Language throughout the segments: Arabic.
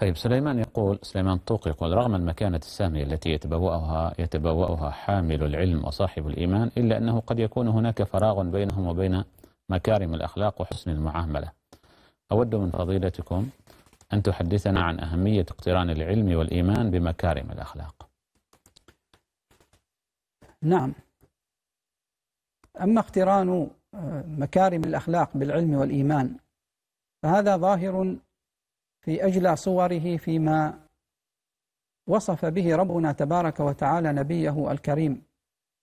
طيب سليمان يقول سليمان طوق يقول رغم المكانة السامية التي يتبوأها يتبوأها حامل العلم وصاحب الإيمان إلا أنه قد يكون هناك فراغ بينهم وبين مكارم الأخلاق وحسن المعاملة أود من فضيلتكم أن تحدثنا عن أهمية اقتران العلم والإيمان بمكارم الأخلاق نعم أما اقتران آه، مكارم الأخلاق بالعلم والإيمان فهذا ظاهر في أجلى صوره فيما وصف به ربنا تبارك وتعالى نبيه الكريم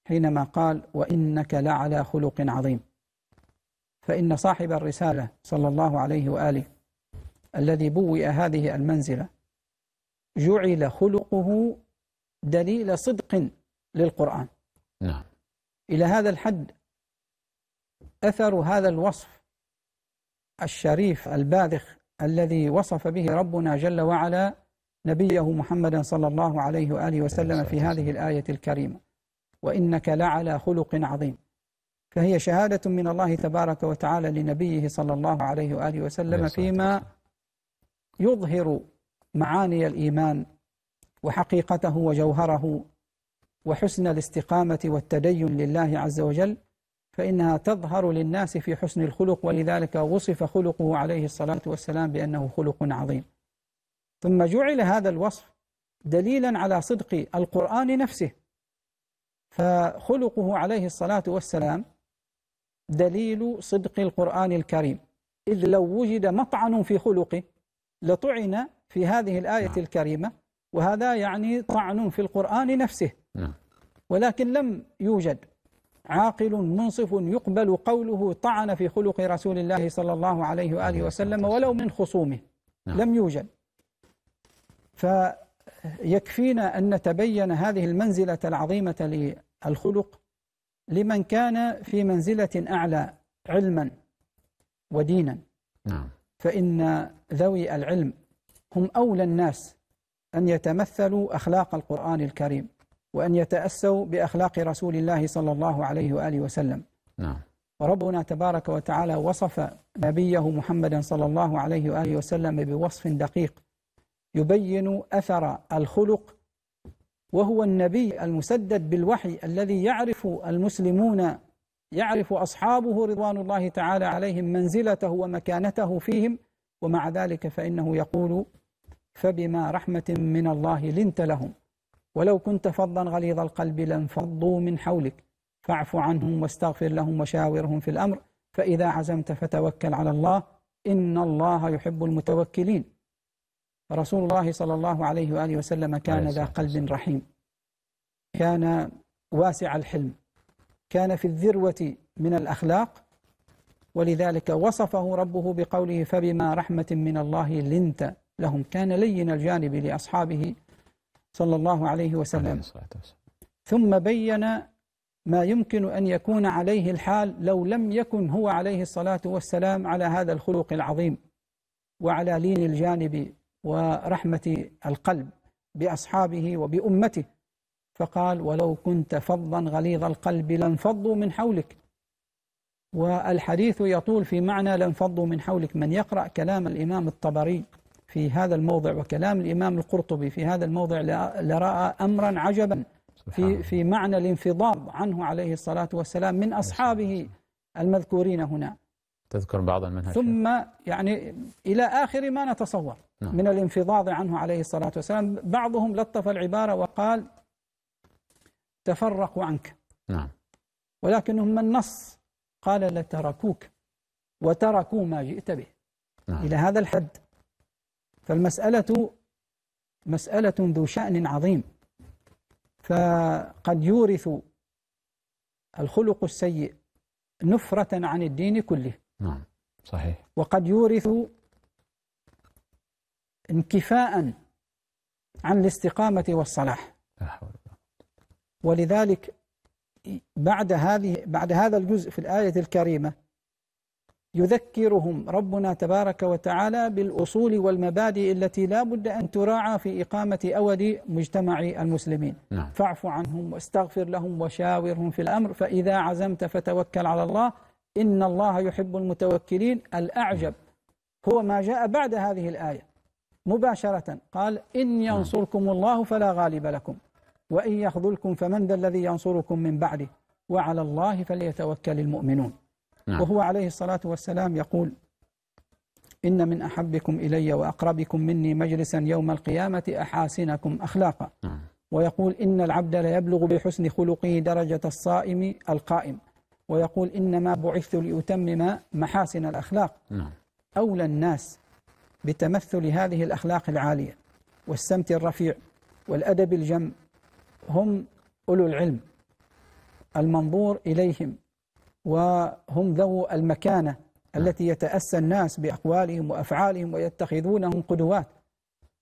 حينما قال وإنك لعلى خلق عظيم فإن صاحب الرسالة صلى الله عليه وآله الذي بوئ هذه المنزلة جعل خلقه دليل صدق للقرآن نعم. إلى هذا الحد أثر هذا الوصف الشريف الباذخ الذي وصف به ربنا جل وعلا نبيه محمدا صلى الله عليه وآله وسلم في هذه الآية الكريمة وإنك لعلى خلق عظيم فهي شهادة من الله تبارك وتعالى لنبيه صلى الله عليه وآله وسلم فيما يظهر معاني الإيمان وحقيقته وجوهره وحسن الاستقامة والتدين لله عز وجل فإنها تظهر للناس في حسن الخلق ولذلك وصف خلقه عليه الصلاة والسلام بأنه خلق عظيم ثم جعل هذا الوصف دليلا على صدق القرآن نفسه فخلقه عليه الصلاة والسلام دليل صدق القرآن الكريم إذ لو وجد مطعن في خلقه لطعن في هذه الآية نعم. الكريمة وهذا يعني طعن في القرآن نفسه نعم. ولكن لم يوجد عاقل منصف يقبل قوله طعن في خلق رسول الله صلى الله عليه وآله وسلم ولو من خصومه نعم. لم يوجد فيكفينا أن نتبين هذه المنزلة العظيمة للخلق لمن كان في منزلة أعلى علما ودينا نعم. فإن ذوي العلم هم أولى الناس أن يتمثلوا أخلاق القرآن الكريم وأن يتأسوا بأخلاق رسول الله صلى الله عليه وآله وسلم نعم وربنا تبارك وتعالى وصف نبيه محمدا صلى الله عليه وآله وسلم بوصف دقيق يبين أثر الخلق وهو النبي المسدد بالوحي الذي يعرف المسلمون يعرف أصحابه رضوان الله تعالى عليهم منزلته ومكانته فيهم ومع ذلك فإنه يقول فبما رحمة من الله لنت لهم ولو كنت فظا غليظ القلب لانفضوا من حولك فاعف عنهم واستغفر لهم وشاورهم في الأمر فإذا عزمت فتوكل على الله إن الله يحب المتوكلين رسول الله صلى الله عليه وآله وسلم كان ذا قلب رحيم كان واسع الحلم كان في الذروة من الأخلاق ولذلك وصفه ربه بقوله فبما رحمة من الله لنت لهم كان لين الجانب لأصحابه صلى الله عليه وسلم ثم بين ما يمكن أن يكون عليه الحال لو لم يكن هو عليه الصلاة والسلام على هذا الخلق العظيم وعلى لين الجانب ورحمة القلب بأصحابه وبأمته فقال ولو كنت فظا غليظ القلب لانفضوا من حولك والحديث يطول في معنى لانفضوا من حولك من يقرأ كلام الإمام الطبري في هذا الموضع وكلام الإمام القرطبي في هذا الموضع لرأى أمرا عجبا في في معنى الانفضاض عنه عليه الصلاة والسلام من أصحابه المذكورين هنا تذكر بعض منها ثم يعني إلى آخر ما نتصور نعم. من الانفضاض عنه عليه الصلاة والسلام بعضهم لطف العبارة وقال تفرقوا عنك نعم ولكنهم من النص قال لتركوك وتركوا ما جئت به نعم. إلى هذا الحد فالمسألة مسألة ذو شأن عظيم فقد يورث الخلق السيء نفرة عن الدين كله نعم صحيح وقد يورث انكفاء عن الاستقامة والصلاح ولذلك بعد هذه بعد هذا الجزء في الآية الكريمة يذكرهم ربنا تبارك وتعالى بالأصول والمبادئ التي لا بد أن تراعى في إقامة أود مجتمع المسلمين نعم. فاعف عنهم واستغفر لهم وشاورهم في الأمر فإذا عزمت فتوكل على الله إن الله يحب المتوكلين الأعجب هو ما جاء بعد هذه الآية مباشرة قال إن نعم. ينصركم الله فلا غالب لكم وإن يخذلكم فمن ذا الذي ينصركم من بعده وعلى الله فليتوكل المؤمنون نعم. وهو عليه الصلاة والسلام يقول إن من أحبكم إلي وأقربكم مني مجلسا يوم القيامة أحاسنكم أخلاقا نعم. ويقول إن العبد ليبلغ بحسن خلقه درجة الصائم القائم ويقول إنما بعثت لأتمم محاسن الأخلاق نعم. أولى الناس بتمثل هذه الأخلاق العالية والسمت الرفيع والأدب الجم هم أولو العلم المنظور إليهم وهم ذو المكانة التي يتأسى الناس بأقوالهم وأفعالهم ويتخذونهم قدوات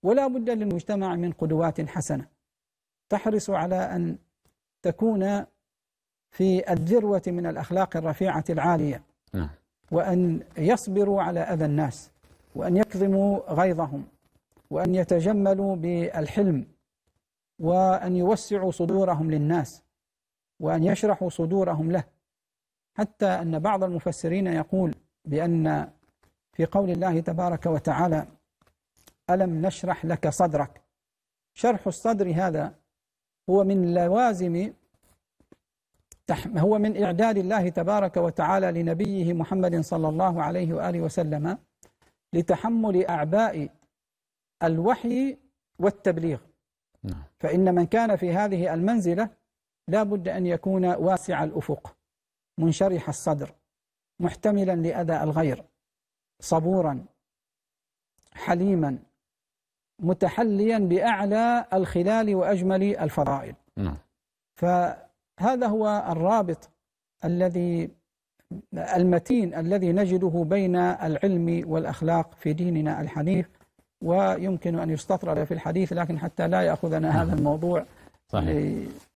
ولا بد للمجتمع من قدوات حسنة تحرص على أن تكون في الذروة من الأخلاق الرفيعة العالية نعم. وأن يصبروا على أذى الناس وأن يكظموا غيظهم وأن يتجملوا بالحلم وأن يوسعوا صدورهم للناس وأن يشرحوا صدورهم له حتى أن بعض المفسرين يقول بأن في قول الله تبارك وتعالى ألم نشرح لك صدرك شرح الصدر هذا هو من لوازم هو من إعداد الله تبارك وتعالى لنبيه محمد صلى الله عليه وآله وسلم لتحمل أعباء الوحي والتبليغ نعم. فإن من كان في هذه المنزلة لا بد أن يكون واسع الأفق منشرح الصدر محتملا لأذى الغير صبورا حليما متحليا بأعلى الخلال وأجمل الفضائل نعم. فهذا هو الرابط الذي المتين الذي نجده بين العلم والأخلاق في ديننا الحنيف ويمكن أن يستطرد في الحديث لكن حتى لا يأخذنا هذا الموضوع صحيح.